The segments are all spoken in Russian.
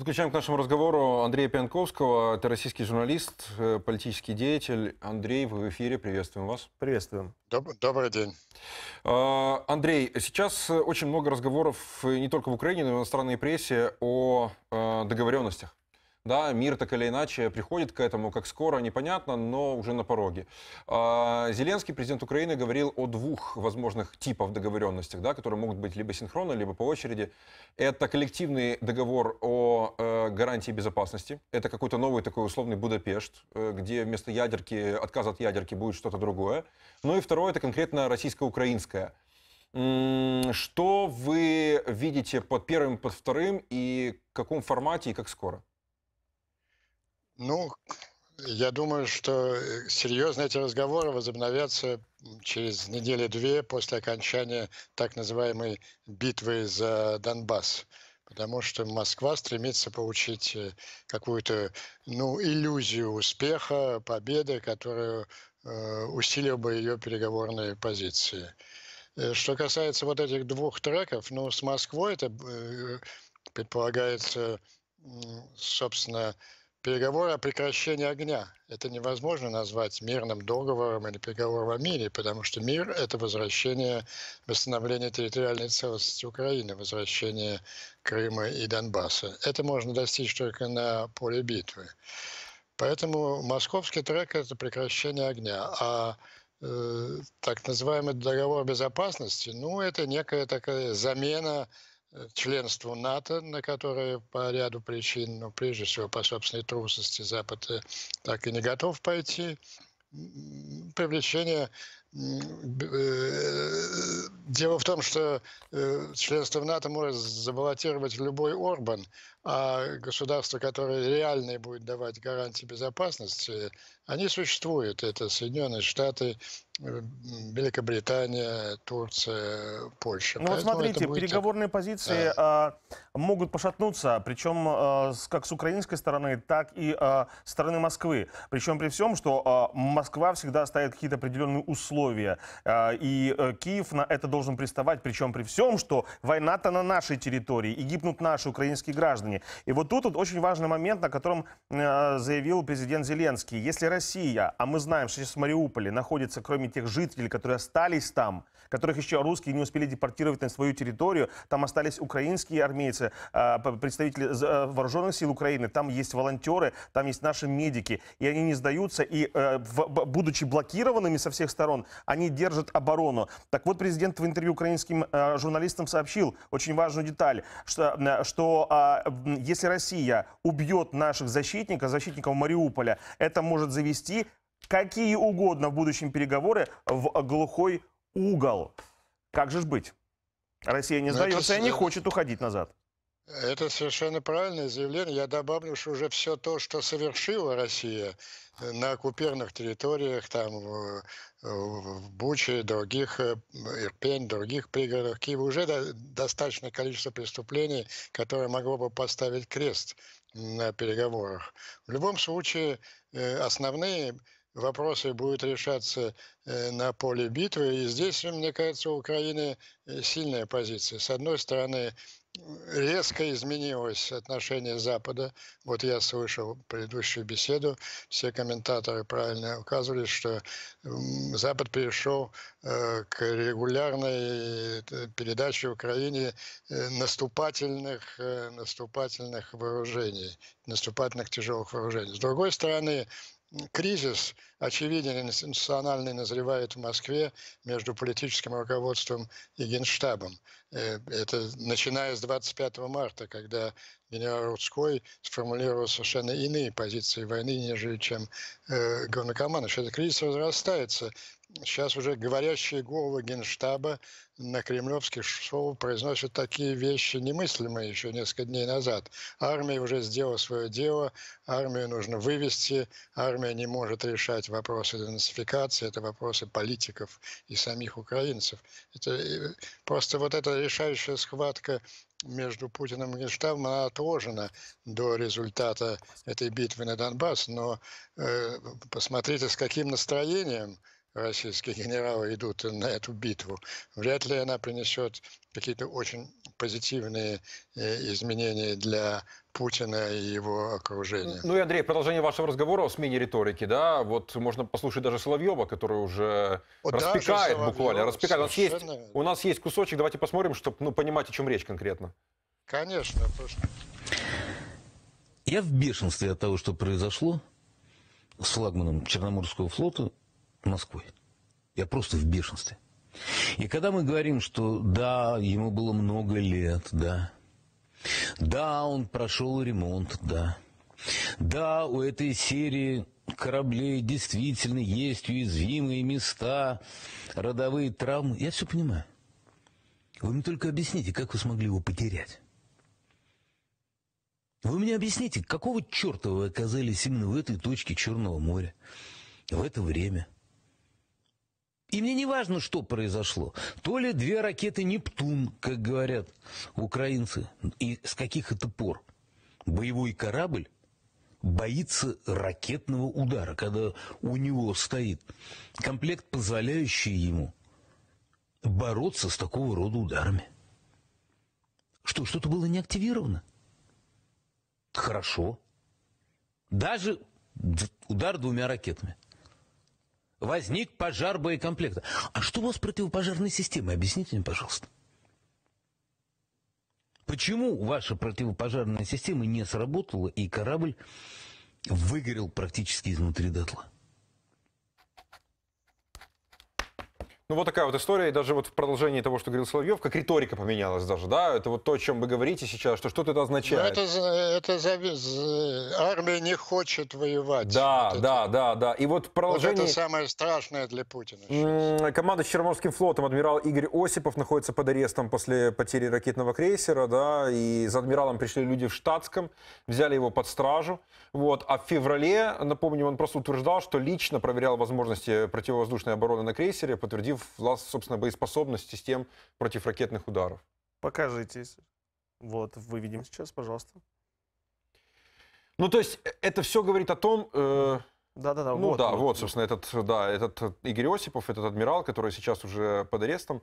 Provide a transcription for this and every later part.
Подключаем к нашему разговору Андрея Пьянковского. Это российский журналист, э, политический деятель. Андрей, вы в эфире. Приветствуем вас. Приветствуем. Доб- добрый день. А, Андрей, сейчас э, очень много разговоров э, не только в Украине, но и в иностранной прессе о договоренностях да, мир так или иначе приходит к этому, как скоро, непонятно, но уже на пороге. А, Зеленский, президент Украины, говорил о двух возможных типов договоренностях, да, которые могут быть либо синхронно, либо по очереди. Это коллективный договор о э, гарантии безопасности. Это какой-то новый такой условный Будапешт, э, где вместо ядерки, отказа от ядерки будет что-то другое. Ну и второе, это конкретно российско-украинское. Что вы видите под первым, под вторым и в каком формате и как скоро? Ну, я думаю, что э, серьезно эти разговоры возобновятся через неделю-две после окончания так называемой битвы за Донбасс. Потому что Москва стремится получить э, какую-то ну, иллюзию успеха, победы, которая э, усилила бы ее переговорные позиции. Э, что касается вот этих двух треков, ну, с Москвой это э, предполагается, собственно, э, Переговоры о прекращении огня – это невозможно назвать мирным договором или переговором о мире, потому что мир – это возвращение, восстановление территориальной целостности Украины, возвращение Крыма и Донбасса. Это можно достичь только на поле битвы. Поэтому московский трек – это прекращение огня, а э, так называемый договор безопасности, ну, это некая такая замена Э, членству НАТО, на которое по ряду причин, ну, прежде всего по собственной трусости Запада э, так и не готов пойти, привлечение Э, дело в том, что э, членство в НАТО может забаллотировать любой Орбан, а государства, которые реально будут давать гарантии безопасности, они существуют. Это Соединенные Штаты, э, Великобритания, Турция, Польша. Ну вот смотрите, будет... переговорные позиции да. а, могут пошатнуться, причем а, как с украинской стороны, так и а, стороны Москвы. Причем при всем, что а, Москва всегда ставит какие-то определенные условия условия. А, и э, Киев на это должен приставать, причем при всем, что война-то на нашей территории и гибнут наши украинские граждане. И вот тут вот очень важный момент, на котором э, заявил президент Зеленский. Если Россия, а мы знаем, что сейчас в Мариуполе находится, кроме тех жителей, которые остались там, которых еще русские не успели депортировать на свою территорию. Там остались украинские армейцы, а, представители э, вооруженных сил Украины. Там есть волонтеры, там есть наши медики. И они не сдаются. И э, будучи блокированными со всех сторон, они держат оборону. Так вот, президент в интервью украинским э, журналистам сообщил очень важную деталь, что, что а, если Россия убьет наших защитников, защитников Мариуполя, это может завести какие угодно в будущем переговоры в глухой угол. Как же ж быть? Россия не ну, сдается и не хочет уходить назад. Это совершенно правильное заявление. Я добавлю, что уже все то, что совершила Россия э, на оккупированных территориях, там в э, Буче, других, э, Ирпень, других пригородах Киева, уже достаточное количество преступлений, которое могло бы поставить крест на переговорах. В любом случае, основные вопросы будут решаться э, на поле битвы. И здесь, мне кажется, у Украины э, сильная позиция. С одной стороны, резко изменилось отношение Запада. Вот я слышал предыдущую беседу, все комментаторы правильно указывали, что Запад перешел э, к регулярной передаче Украине наступательных, наступательных вооружений, наступательных тяжелых вооружений. С другой стороны, кризис очевиден институциональный назревает в Москве между политическим руководством и Генштабом. Э, это начиная с 25 марта, когда генерал Рудской сформулировал совершенно иные позиции войны, нежели чем э, главнокомандующий. Сейчас кризис разрастается. Сейчас уже говорящие головы Генштаба на кремлевских шоу произносят такие вещи немыслимые еще несколько дней назад. Армия уже сделала свое дело, армию нужно вывести, армия не может решать вопросы денацификации, это вопросы политиков и самих украинцев. Это э, просто вот эта решающая схватка между Путиным и Генштабом, она отложена до результата этой битвы на Донбасс. Но э, посмотрите, с каким настроением российские генералы идут на эту битву, вряд ли она принесет какие-то очень позитивные э, изменения для Путина и его окружения. Ну, ну и, Андрей, продолжение вашего разговора о смене риторики, да, вот можно послушать даже Соловьева, который уже вот распекает буквально, распекает. У нас, есть, у нас есть кусочек, давайте посмотрим, чтобы ну, понимать, о чем речь конкретно. Конечно, просто. Я в бешенстве от того, что произошло с флагманом Черноморского флота Москвой. Я просто в бешенстве. И когда мы говорим, что да, ему было много лет, да, да, он прошел ремонт, да, да, у этой серии кораблей действительно есть уязвимые места, родовые травмы, я все понимаю. Вы мне только объясните, как вы смогли его потерять. Вы мне объясните, какого черта вы оказались именно в этой точке Черного моря, в это время – и мне не важно, что произошло. То ли две ракеты «Нептун», как говорят украинцы, и с каких это пор. Боевой корабль боится ракетного удара, когда у него стоит комплект, позволяющий ему бороться с такого рода ударами. Что, что-то было не активировано? Хорошо. Даже удар двумя ракетами возник пожар боекомплекта. А что у вас с противопожарной системой? Объясните мне, пожалуйста. Почему ваша противопожарная система не сработала, и корабль выгорел практически изнутри дотла? Ну, вот такая вот история, и даже вот в продолжении того, что говорил Соловьев, как риторика поменялась даже, да? Это вот то, о чем вы говорите сейчас, что что-то это означает. Но ну, это, это завис... Э, армия не хочет воевать. Да, вот да, это... да, да. И вот продолжение... Вот это самое страшное для Путина. Сейчас. Команда с Черноморским флотом, адмирал Игорь Осипов находится под арестом после потери ракетного крейсера, да, и за адмиралом пришли люди в штатском, взяли его под стражу, вот. А в феврале, напомню, он просто утверждал, что лично проверял возможности противовоздушной обороны на крейсере, подтвердив власть, собственно, боеспособности с тем против ракетных ударов. Покажитесь. Вот, выведем сейчас, пожалуйста. Ну, то есть, э, это все говорит о том... Э, да, да, да. Ну вот, да, вот, вот собственно, этот, да, этот Игорь Осипов, этот адмирал, который сейчас уже под арестом,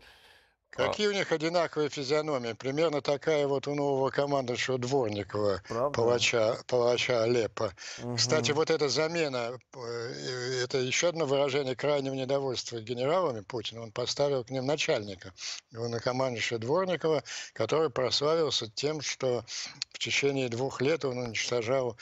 а. Какие у них одинаковые физиономии? Примерно такая вот у нового командующего Дворникова, палача, палача Алеппо. Угу. Кстати, вот эта замена, э, это еще одно выражение крайнего недовольства генералами Путина. Он поставил к ним начальника, его накомандующего Дворникова, который прославился тем, что в течение двух лет он уничтожал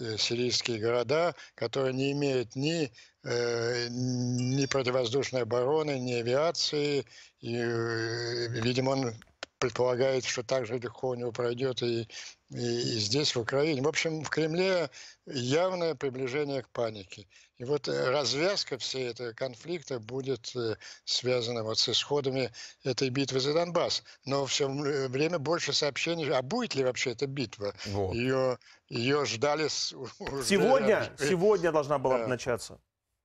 Э, сирийские города, которые не имеют ни, э, ни противовоздушной обороны, ни авиации. И, э, видимо, он предполагает, что так же легко у него пройдет и, и, и здесь, в Украине. В общем, в Кремле явное приближение к панике. И вот э, развязка всей этого конфликта будет э, связана вот с исходами этой битвы за Донбасс. Но все э, время больше сообщений, а будет ли вообще эта битва? Вот. Ее, ее ждали... Сегодня, уже... сегодня должна была да. начаться.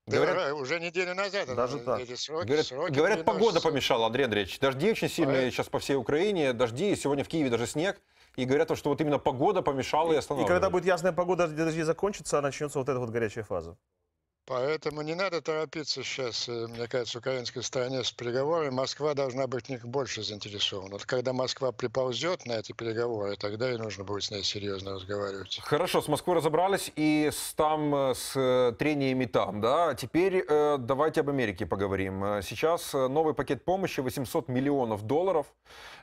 Говорят, да, э, уже неделю назад. Даже так. сроки, говорят, сроки говорят погода помешала, Андрей Андреевич. Дожди очень сильные а сейчас по всей Украине. Дожди, сегодня в Киеве даже снег. И говорят, что вот именно погода помешала и остановила. И когда будет ясная погода, дожди закончатся, а начнется вот эта вот горячая фаза. Поэтому не надо торопиться сейчас, э, мне кажется, украинской стороне с переговорами. Москва должна быть в них больше заинтересована. Вот когда Москва приползет на эти переговоры, тогда и нужно будет с ней серьезно разговаривать. Хорошо, с Москвой разобрались и с, там э, с э, трениями там, да. Теперь э, давайте об Америке поговорим. Сейчас новый пакет помощи 800 миллионов долларов.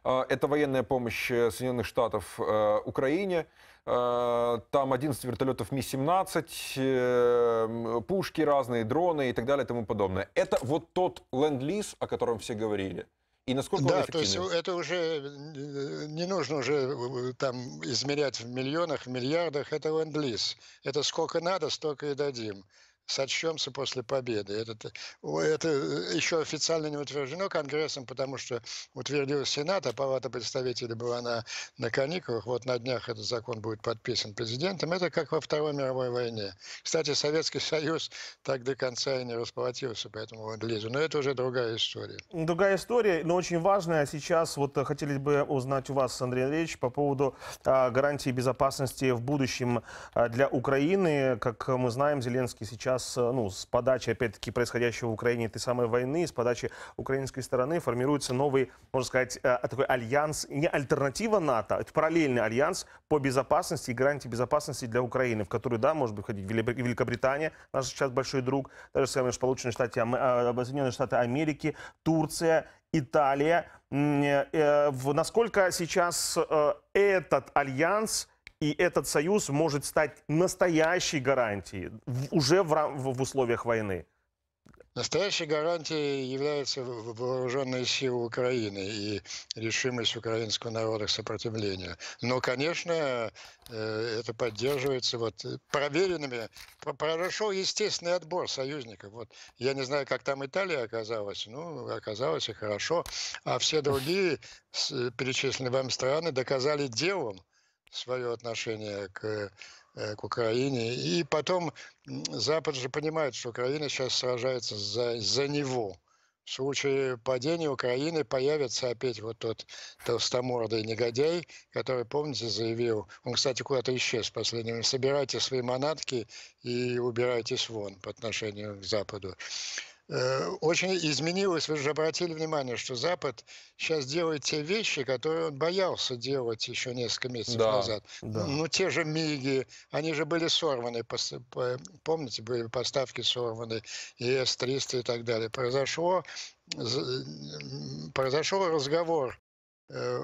это военная помощь Соединенных Штатов Украине. Э, там 11 вертолетов Ми-17, пушки разные, дроны и так далее и тому подобное. Это вот тот ленд-лиз, о котором все говорили. И насколько да, то есть это уже э, не нужно уже э, там измерять в миллионах, в миллиардах. Это ленд-лиз. Это сколько надо, столько и дадим сочтемся после победы. Это, это еще официально не утверждено Конгрессом, потому что утвердил Сенат, а Палата представителей была на, на каникулах. Вот на днях этот закон будет подписан президентом. Это как во Второй мировой войне. Кстати, Советский Союз так до конца и не расплатился по этому лизу. Но это уже другая история. Другая история, но очень важная. Сейчас вот э, хотели бы узнать у вас, Андрей Андреевич, по поводу а, гарантии безопасности в будущем а, для Украины. Как мы знаем, Зеленский сейчас нас, э, ну, с подачи, опять-таки, происходящего в Украине этой самой войны, с подачи украинской стороны формируется новый, можно сказать, э, такой альянс, не альтернатива НАТО, это параллельный альянс по безопасности и гарантии безопасности для Украины, в который, да, может быть, входить Великобритания, наш сейчас большой друг, даже самые Сполученные Штаты, э, Соединенные Штаты Америки, Турция, Италия. Насколько сейчас этот альянс и этот союз может стать настоящей гарантией уже в, в условиях войны. Настоящей гарантией является вооруженные силы Украины и решимость украинского народа к сопротивлению. Но, конечно, э, это поддерживается вот проверенными. Прошел естественный отбор союзников. Вот я не знаю, как там Италия оказалась. Ну, оказалась и хорошо. А все другие перечисленные вам страны доказали делом, свое отношение к, э, к Украине. И потом Запад же понимает, что Украина сейчас сражается за, за него. В случае падения Украины появится опять вот тот толстомордый негодяй, который, помните, заявил, он, кстати, куда-то исчез в последнее время, собирайте свои манатки и убирайтесь вон по отношению к Западу. Э, очень изменилось, вы же обратили внимание, что Запад сейчас делает те вещи, которые он боялся делать еще несколько месяцев да, назад. Да. Ну, те же МИГи, они же были сорваны, помните, были поставки сорваны, и С-300 и так далее. Произошло, произошел разговор э,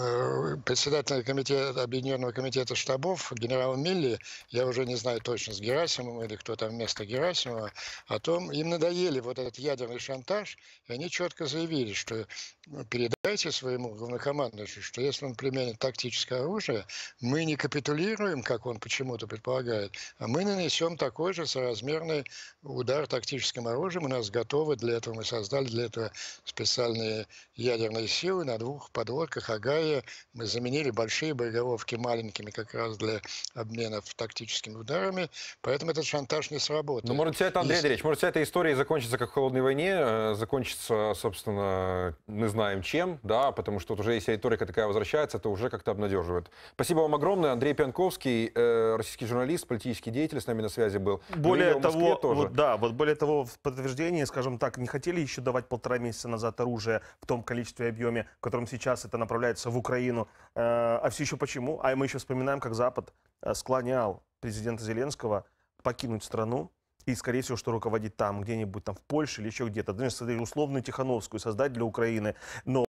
Э, председатель комитета, Объединенного комитета штабов генерал Милли, я уже не знаю точно с Герасимовым или кто там вместо Герасимова, о том, им надоели вот этот ядерный шантаж, и они четко заявили, что ну, передайте своему главнокомандующему, что если он применит тактическое оружие, мы не капитулируем, как он почему-то предполагает, а мы нанесем такой же соразмерный удар тактическим оружием. У нас готовы для этого, мы создали для этого специальные ядерные силы на двух подводках, Хагае мы заменили большие боеголовки маленькими как раз для обменов тактическими ударами, поэтому этот шантаж не сработал. Ну, может, вся эта, Андрей Если... Андреевич, может, вся эта история закончится как в холодной войне, э, закончится, собственно, мы знаем чем, да, потому что вот уже если риторика такая возвращается, то уже как-то обнадеживает. Спасибо вам огромное. Андрей Пянковский, э, российский журналист, политический деятель, с нами на связи был. Ну, более того, тоже. Вот, да, вот более того, в подтверждении, скажем так, не хотели еще давать полтора месяца назад оружие в том количестве и объеме, в котором сейчас это, например, направляется в Украину. Э, а все еще почему? А мы еще вспоминаем, как Запад э, склонял президента Зеленского покинуть страну и, скорее всего, что руководить там, где-нибудь там в Польше или еще где-то. Знаешь, условную Тихановскую создать для Украины. Но